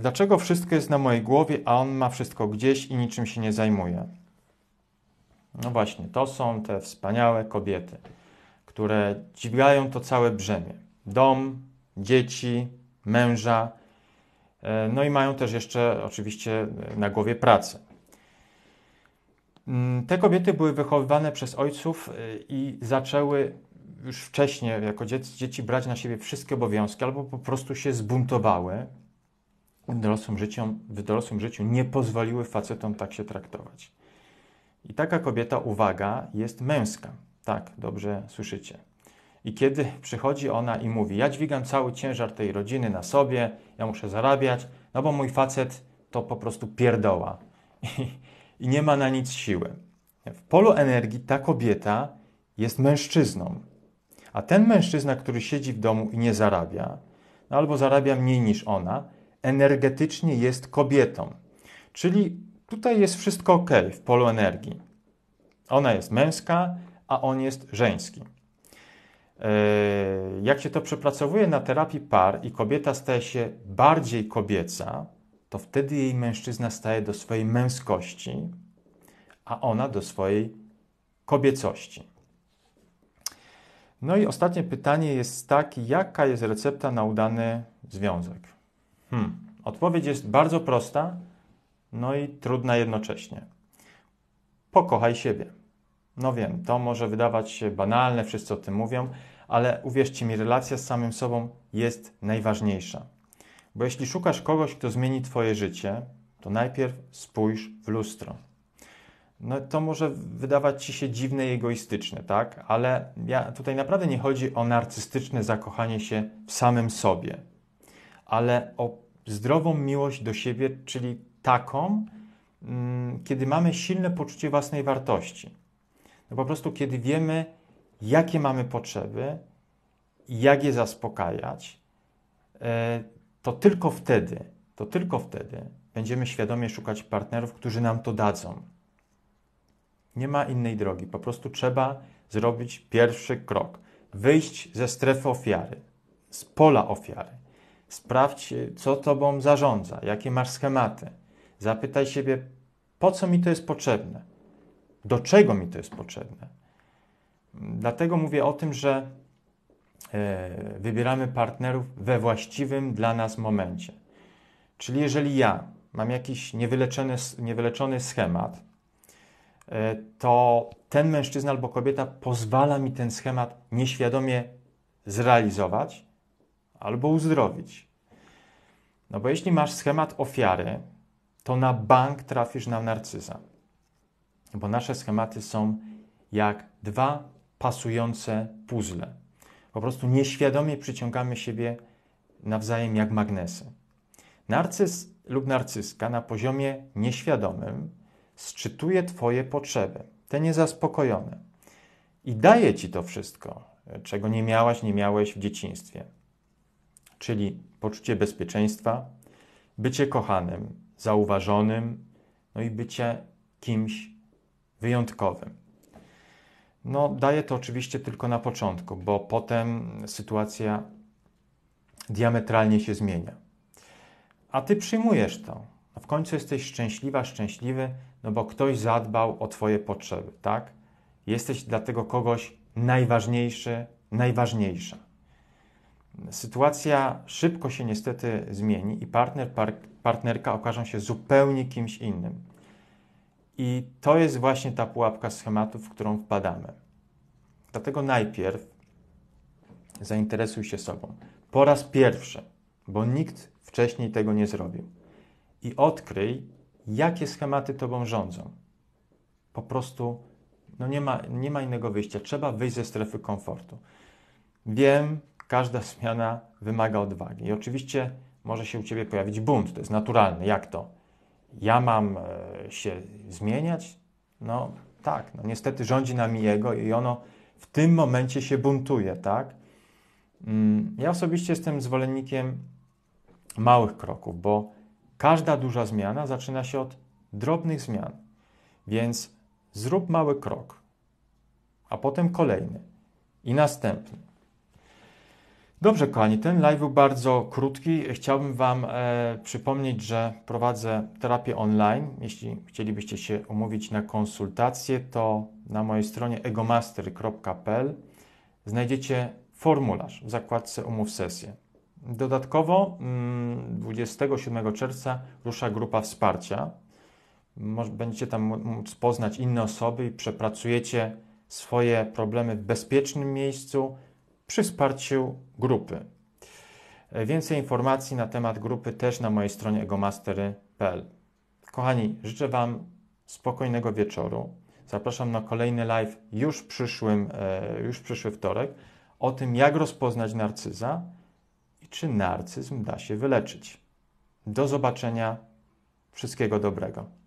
Dlaczego wszystko jest na mojej głowie, a on ma wszystko gdzieś i niczym się nie zajmuje? No właśnie, to są te wspaniałe kobiety, które dźwigają to całe brzemię. Dom, dzieci, męża, e, no i mają też jeszcze oczywiście na głowie pracę. Mm, te kobiety były wychowywane przez ojców e, i zaczęły już wcześniej, jako dzieci, brać na siebie wszystkie obowiązki, albo po prostu się zbuntowały dorosłym życiu, w dorosłym życiu nie pozwoliły facetom tak się traktować. I taka kobieta, uwaga, jest męska. Tak, dobrze słyszycie. I kiedy przychodzi ona i mówi: Ja dźwigam cały ciężar tej rodziny na sobie, ja muszę zarabiać, no bo mój facet to po prostu pierdoła i, i nie ma na nic siły. W polu energii ta kobieta jest mężczyzną. A ten mężczyzna, który siedzi w domu i nie zarabia, no albo zarabia mniej niż ona, energetycznie jest kobietą. Czyli tutaj jest wszystko ok w polu energii. Ona jest męska, a on jest żeński. E, jak się to przepracowuje na terapii par i kobieta staje się bardziej kobieca, to wtedy jej mężczyzna staje do swojej męskości, a ona do swojej kobiecości. No i ostatnie pytanie jest takie, jaka jest recepta na udany związek? Hmm. Odpowiedź jest bardzo prosta, no i trudna jednocześnie. Pokochaj siebie. No wiem, to może wydawać się banalne, wszyscy o tym mówią, ale uwierzcie mi, relacja z samym sobą jest najważniejsza. Bo jeśli szukasz kogoś, kto zmieni Twoje życie, to najpierw spójrz w lustro. No to może wydawać Ci się dziwne i egoistyczne, tak? Ale ja, tutaj naprawdę nie chodzi o narcystyczne zakochanie się w samym sobie ale o zdrową miłość do siebie, czyli taką, mm, kiedy mamy silne poczucie własnej wartości. No po prostu, kiedy wiemy, jakie mamy potrzeby, jak je zaspokajać, e, to tylko wtedy, to tylko wtedy będziemy świadomie szukać partnerów, którzy nam to dadzą. Nie ma innej drogi. Po prostu trzeba zrobić pierwszy krok. Wyjść ze strefy ofiary, z pola ofiary. Sprawdź, co tobą zarządza, jakie masz schematy. Zapytaj siebie, po co mi to jest potrzebne? Do czego mi to jest potrzebne? Dlatego mówię o tym, że e, wybieramy partnerów we właściwym dla nas momencie. Czyli jeżeli ja mam jakiś niewyleczony, niewyleczony schemat, e, to ten mężczyzna albo kobieta pozwala mi ten schemat nieświadomie zrealizować albo uzdrowić. No bo jeśli masz schemat ofiary, to na bank trafisz na narcyza. Bo nasze schematy są jak dwa pasujące puzzle. Po prostu nieświadomie przyciągamy siebie nawzajem jak magnesy. Narcyz lub narcyska na poziomie nieświadomym sczytuje Twoje potrzeby, te niezaspokojone. I daje Ci to wszystko, czego nie miałaś, nie miałeś w dzieciństwie czyli poczucie bezpieczeństwa, bycie kochanym, zauważonym, no i bycie kimś wyjątkowym. No, daje to oczywiście tylko na początku, bo potem sytuacja diametralnie się zmienia. A ty przyjmujesz to. No, w końcu jesteś szczęśliwa, szczęśliwy, no bo ktoś zadbał o twoje potrzeby, tak? Jesteś dla tego kogoś najważniejszy, najważniejsza sytuacja szybko się niestety zmieni i partner, par, partnerka okażą się zupełnie kimś innym. I to jest właśnie ta pułapka schematów, w którą wpadamy. Dlatego najpierw zainteresuj się sobą. Po raz pierwszy, bo nikt wcześniej tego nie zrobił. I odkryj, jakie schematy tobą rządzą. Po prostu no nie, ma, nie ma innego wyjścia. Trzeba wyjść ze strefy komfortu. Wiem, każda zmiana wymaga odwagi. I oczywiście może się u ciebie pojawić bunt, to jest naturalne. Jak to? Ja mam e, się zmieniać? No tak, no niestety rządzi nami jego i ono w tym momencie się buntuje, tak? Mm, ja osobiście jestem zwolennikiem małych kroków, bo każda duża zmiana zaczyna się od drobnych zmian. Więc zrób mały krok, a potem kolejny i następny. Dobrze, kochani, ten live był bardzo krótki. Chciałbym Wam e, przypomnieć, że prowadzę terapię online. Jeśli chcielibyście się umówić na konsultację, to na mojej stronie egomaster.pl znajdziecie formularz w zakładce Umów sesję. Dodatkowo 27 mm, czerwca rusza grupa wsparcia. Będziecie tam móc poznać inne osoby i przepracujecie swoje problemy w bezpiecznym miejscu przy wsparciu grupy. Więcej informacji na temat grupy też na mojej stronie egomastery.pl. Kochani, życzę Wam spokojnego wieczoru. Zapraszam na kolejny live już, przyszłym, e, już przyszły wtorek o tym, jak rozpoznać narcyza i czy narcyzm da się wyleczyć. Do zobaczenia. Wszystkiego dobrego.